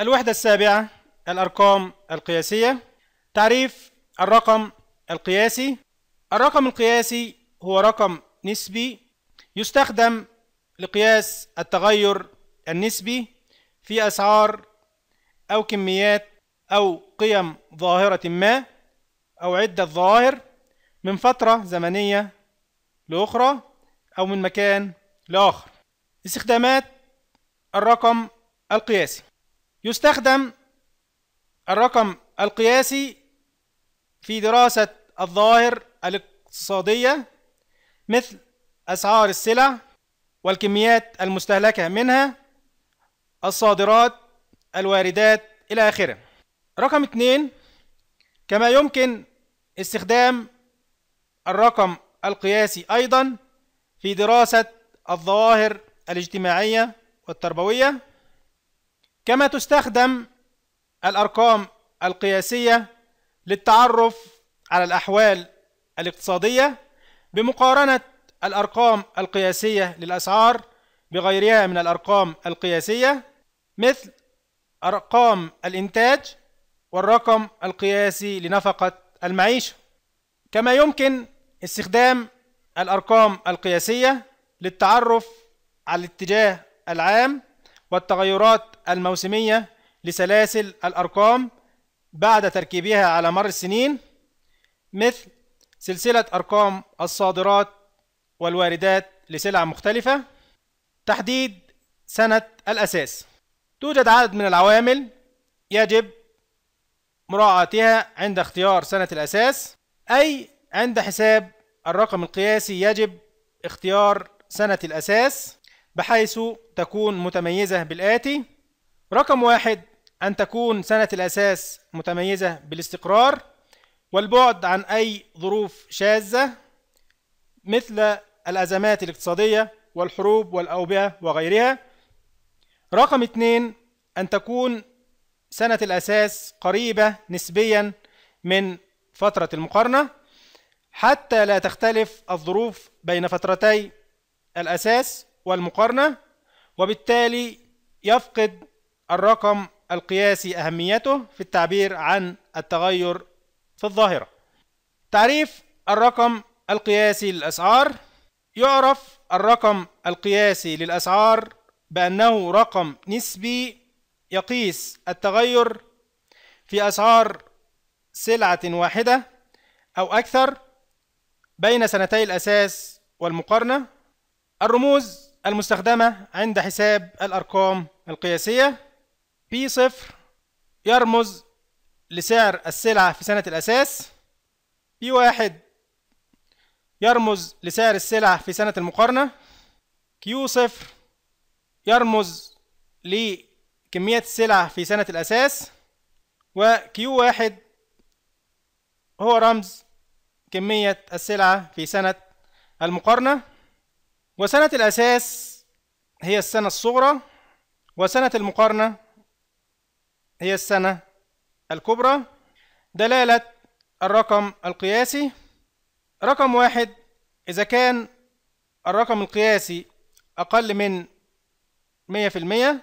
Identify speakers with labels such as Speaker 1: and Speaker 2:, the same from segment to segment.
Speaker 1: الوحدة السابعة الأرقام القياسية تعريف الرقم القياسي الرقم القياسي هو رقم نسبي يستخدم لقياس التغير النسبي في أسعار أو كميات أو قيم ظاهرة ما أو عدة ظواهر من فترة زمنية لأخرى أو من مكان لآخر استخدامات الرقم القياسي يستخدم الرقم القياسي في دراسة الظواهر الاقتصادية مثل أسعار السلع والكميات المستهلكة منها الصادرات الواردات إلى آخره رقم اثنين كما يمكن استخدام الرقم القياسي أيضا في دراسة الظواهر الاجتماعية والتربوية كما تستخدم الأرقام القياسية للتعرف على الأحوال الاقتصادية بمقارنة الأرقام القياسية للأسعار بغيرها من الأرقام القياسية مثل أرقام الإنتاج والرقم القياسي لنفقة المعيشة كما يمكن استخدام الأرقام القياسية للتعرف على الاتجاه العام والتغيرات الموسمية لسلاسل الأرقام بعد تركيبها على مر السنين مثل سلسلة أرقام الصادرات والواردات لسلع مختلفة تحديد سنة الأساس توجد عدد من العوامل يجب مراعاتها عند اختيار سنة الأساس أي عند حساب الرقم القياسي يجب اختيار سنة الأساس بحيث تكون متميزة بالآتي رقم واحد أن تكون سنة الأساس متميزة بالاستقرار والبعد عن أي ظروف شاذة مثل الأزمات الاقتصادية والحروب والأوبئة وغيرها رقم اثنين أن تكون سنة الأساس قريبة نسبيا من فترة المقارنة حتى لا تختلف الظروف بين فترتي الأساس والمقارنة وبالتالي يفقد الرقم القياسي أهميته في التعبير عن التغير في الظاهرة تعريف الرقم القياسي للأسعار يعرف الرقم القياسي للأسعار بأنه رقم نسبي يقيس التغير في أسعار سلعة واحدة أو أكثر بين سنتي الأساس والمقارنة الرموز المستخدمة عند حساب الأرقام القياسية بي صفر يرمز لسعر السلعة في سنة الأساس بي واحد يرمز لسعر السلعة في سنة المقارنة كيو صفر يرمز لكمية السلعة في سنة الأساس وكيو واحد هو رمز كمية السلعة في سنة المقارنة وسنة الأساس هي السنة الصغرى وسنة المقارنة هي السنة الكبرى دلالة الرقم القياسي رقم واحد إذا كان الرقم القياسي أقل من 100%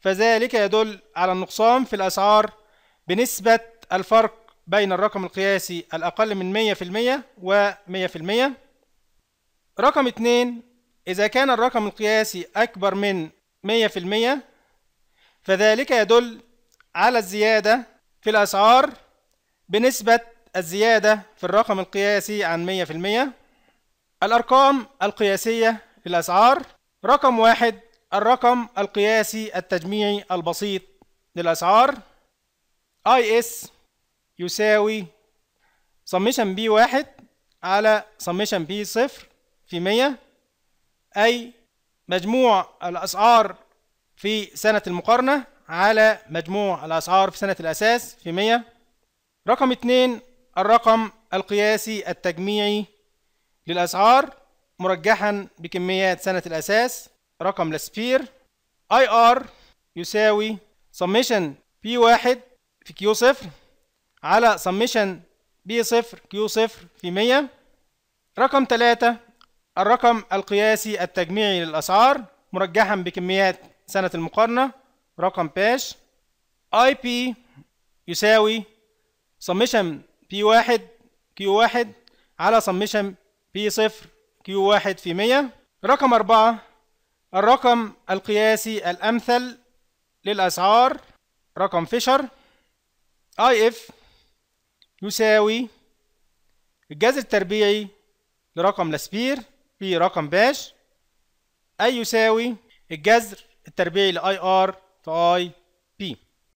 Speaker 1: فذلك يدل على النقصان في الأسعار بنسبة الفرق بين الرقم القياسي الأقل من 100% و 100% رقم اثنين إذا كان الرقم القياسي أكبر من 100% فذلك يدل على الزيادة في الأسعار بنسبة الزيادة في الرقم القياسي عن 100% الأرقام القياسية للأسعار رقم واحد الرقم القياسي التجميعي البسيط للأسعار IS يساوي summation B1 على summation B0 في 100 أي مجموع الأسعار في سنة المقارنة على مجموع الأسعار في سنة الأساس في 100 رقم 2 الرقم القياسي التجميعي للأسعار مرجحا بكميات سنة الأساس رقم لاسبير اي ار يساوي سميشن بي واحد في كيو صفر على سميشن بي صفر كيو صفر في 100 رقم 3 الرقم القياسي التجميعي للأسعار مرجحا بكميات سنة المقارنة رقم باش اي بي يساوي سمشن بي واحد كيو واحد على سمشن بي صفر كيو واحد في مية رقم أربعة الرقم القياسي الأمثل للأسعار رقم فيشر اي اف يساوي الجذر التربيعي لرقم لاسبير في رقم باش أي يساوي الجذر التربيعي لاي IR في اي بي